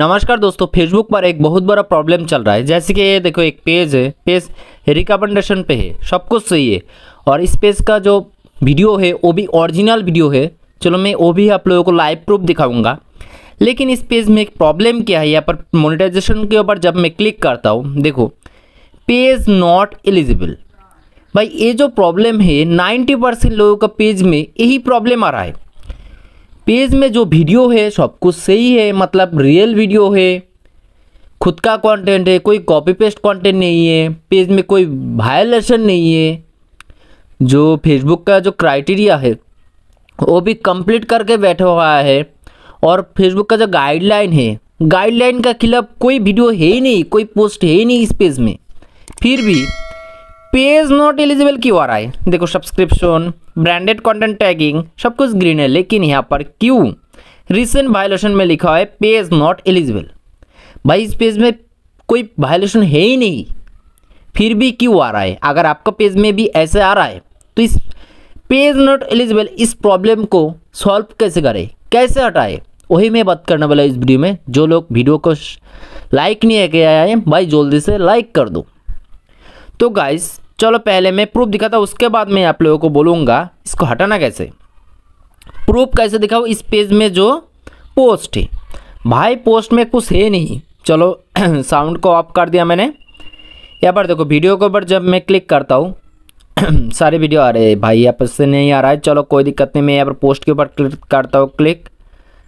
नमस्कार दोस्तों फेसबुक पर एक बहुत बड़ा प्रॉब्लम चल रहा है जैसे कि ये देखो एक पेज है पेज रिकमेंडेशन पे है सब कुछ सही है और इस पेज का जो वीडियो है वो भी ओरिजिनल वीडियो है चलो मैं वो भी आप लोगों को लाइव प्रूफ दिखाऊंगा लेकिन इस पेज में एक प्रॉब्लम क्या है यहाँ पर मोनिटाइजेशन के ऊपर जब मैं क्लिक करता हूँ देखो पेज नॉट एलिजिबल भाई ये जो प्रॉब्लम है नाइन्टी परसेंट लोगों का पेज में यही प्रॉब्लम आ रहा है पेज में जो वीडियो है सब कुछ सही है मतलब रियल वीडियो है खुद का कंटेंट है कोई कॉपी पेस्ट कंटेंट नहीं है पेज में कोई वायलेशन नहीं है जो फेसबुक का जो क्राइटेरिया है वो भी कंप्लीट करके बैठा हुआ है और फेसबुक का जो गाइडलाइन है गाइडलाइन का खिलाफ कोई वीडियो है ही नहीं कोई पोस्ट है ही नहीं इस पेज में फिर भी पेज नॉट एलिजिबल क्यों आ रहा है देखो सब्सक्रिप्शन ब्रांडेड कंटेंट टैगिंग सब कुछ ग्रीन है लेकिन यहाँ पर क्यों रिसेंट वायलेशन में लिखा है पे इज़ नॉट एलिजिबल भाई इस पेज में कोई वायलेशन है ही नहीं फिर भी क्यों आ रहा है अगर आपका पेज में भी ऐसे आ रहा है तो इस पेज नॉट एलिजिबल इस प्रॉब्लम को सॉल्व कैसे करें कैसे हटाए वही मैं बात करने वाला इस वीडियो में जो लोग वीडियो को लाइक नहीं किया है भाई जल्दी से लाइक कर दो तो गाइस चलो पहले मैं प्रूफ दिखाता उसके बाद मैं आप लोगों को बोलूँगा इसको हटाना कैसे प्रूफ कैसे दिखाओ इस पेज में जो पोस्ट है भाई पोस्ट में कुछ है नहीं चलो साउंड को ऑफ कर दिया मैंने यहाँ पर देखो वीडियो के ऊपर जब मैं क्लिक करता हूँ सारे वीडियो आ रहे हैं भाई यहाँ पर से नहीं आ रहा है चलो कोई दिक्कत नहीं मैं यहाँ पर पोस्ट के ऊपर क्लिक करता हूँ क्लिक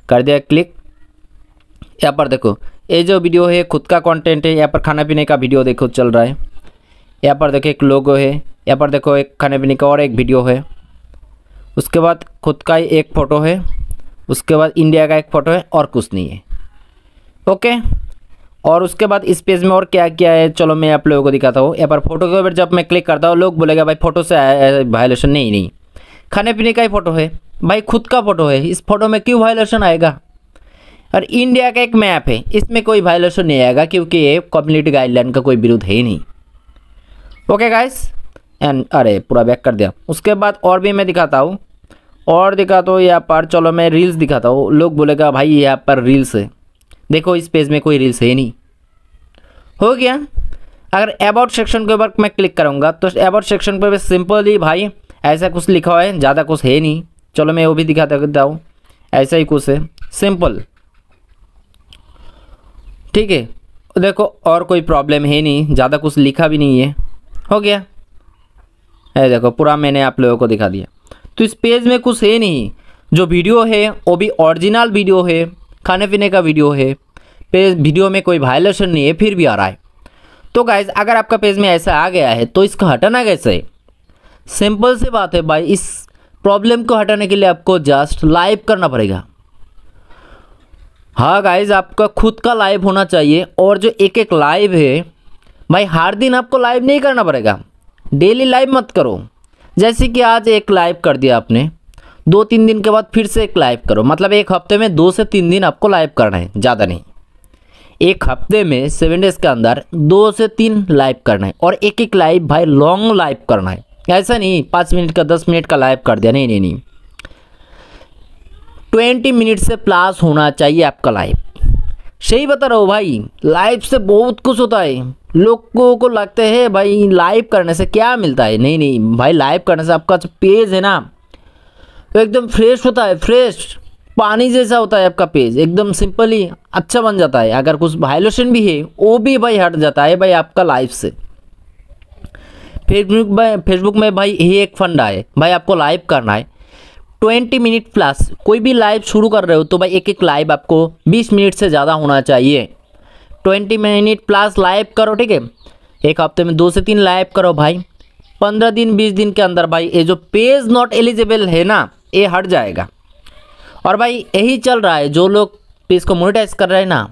कर दिया क्लिक यहाँ पर देखो ये जो वीडियो है खुद का कंटेंट है यहाँ पर खाना पीने का वीडियो देखो चल रहा है यहाँ पर देखो एक लोगो है यहाँ पर देखो एक खाने पीने का और एक वीडियो है उसके बाद खुद का ही एक फ़ोटो है उसके बाद इंडिया का एक फ़ोटो है और कुछ नहीं है ओके और उसके बाद इस पेज में और क्या क्या है चलो मैं आप लोगों को दिखाता हूँ यहाँ पर फोटो के ऊपर जब मैं क्लिक करता हूँ लोग बोलेगा भाई फ़ोटो से वायलेशन नहीं नहीं खाने पीने का ही फ़ोटो है भाई खुद का फ़ोटो है इस फोटो में क्यों वायलेशन आएगा और इंडिया का एक मैप है इसमें कोई वायलेशन नहीं आएगा क्योंकि ये कम्युनिटी गाइडलाइन का कोई विरोध है ही नहीं ओके गाइस एंड अरे पूरा बैक कर दिया उसके बाद और भी मैं दिखाता हूँ और दिखाता हूँ यहाँ पर चलो मैं रील्स दिखाता हूँ लोग बोलेगा भाई यहाँ पर रील्स है देखो इस पेज में कोई रील्स है नहीं हो गया अगर अबाउट सेक्शन के ऊपर मैं क्लिक करूँगा तो अबाउट सेक्शन पर सिंपली भाई ऐसा कुछ लिखा हुआ है ज़्यादा कुछ है नहीं चलो मैं वो भी दिखा देता हूँ ऐसा ही कुछ है सिंपल ठीक है देखो और कोई प्रॉब्लम है नहीं ज़्यादा कुछ लिखा भी नहीं है हो गया है देखो पूरा मैंने आप लोगों को दिखा दिया तो इस पेज में कुछ है नहीं जो वीडियो है वो भी ओरिजिनल वीडियो है खाने पीने का वीडियो है पेज वीडियो में कोई वायलेशन नहीं है फिर भी आ रहा है तो गाइज अगर आपका पेज में ऐसा आ गया है तो इसको हटाना कैसे सिंपल सी बात है भाई इस प्रॉब्लम को हटाने के लिए आपको जस्ट लाइव करना पड़ेगा हाँ गाइज आपका खुद का लाइव होना चाहिए और जो एक एक लाइव है भाई हर दिन आपको लाइव नहीं करना पड़ेगा डेली लाइव मत करो जैसे कि आज एक लाइव कर दिया आपने दो तीन दिन के बाद फिर से एक लाइव करो मतलब एक हफ्ते में दो से तीन दिन आपको लाइव करना है ज़्यादा नहीं एक हफ्ते में सेवन डेज के अंदर दो से तीन लाइव करना है और एक एक लाइव भाई लॉन्ग लाइव करना है ऐसा नहीं पाँच मिनट का दस मिनट का लाइव कर दिया नहीं नहीं नहीं ट्वेंटी मिनट से प्लस होना चाहिए आपका लाइव सही बता रहा हूँ भाई लाइव से बहुत कुछ होता है लोगों को लगता है भाई लाइव करने से क्या मिलता है नहीं नहीं भाई लाइव करने से आपका जो पेज है ना तो एकदम फ्रेश होता है फ्रेश पानी जैसा होता है आपका पेज एकदम सिंपली अच्छा बन जाता है अगर कुछ वायलेशन भी है वो भी भाई हट जाता है भाई आपका लाइफ से फेसबुक में फेसबुक में भाई यही एक फंडा है भाई आपको लाइव करना है ट्वेंटी मिनट प्लस कोई भी लाइव शुरू कर रहे हो तो भाई एक एक लाइव आपको बीस मिनट से ज़्यादा होना चाहिए ट्वेंटी मिनट प्लस लाइव करो ठीक है एक हफ्ते में दो से तीन लाइव करो भाई पंद्रह दिन बीस दिन के अंदर भाई ये जो पेज नॉट एलिजिबल है ना ये हट जाएगा और भाई यही चल रहा है जो लोग पेज को मोनिटाइज कर रहे हैं ना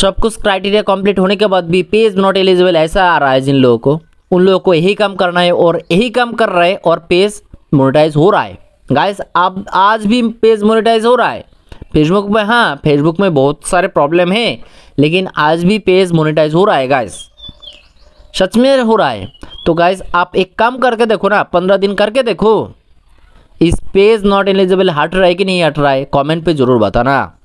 सब कुछ क्राइटेरिया कंप्लीट होने के बाद भी पेज नॉट एलिजिबल ऐसा आ रहा है जिन लोगों को उन लोगों को यही काम करना है और यही काम कर रहे हैं और पेज मोनिटाइज हो रहा है गाइस अब आज भी पेज मोनिटाइज हो रहा है फेसबुक में हाँ फेसबुक में बहुत सारे प्रॉब्लम है लेकिन आज भी पेज मोनेटाइज हो रहा है गाइस सच में हो रहा है तो गाइस आप एक काम करके देखो ना पंद्रह दिन करके देखो इस पेज नॉट एलिजिबल हट रहा है कि नहीं हट रहा है कमेंट पे ज़रूर बताना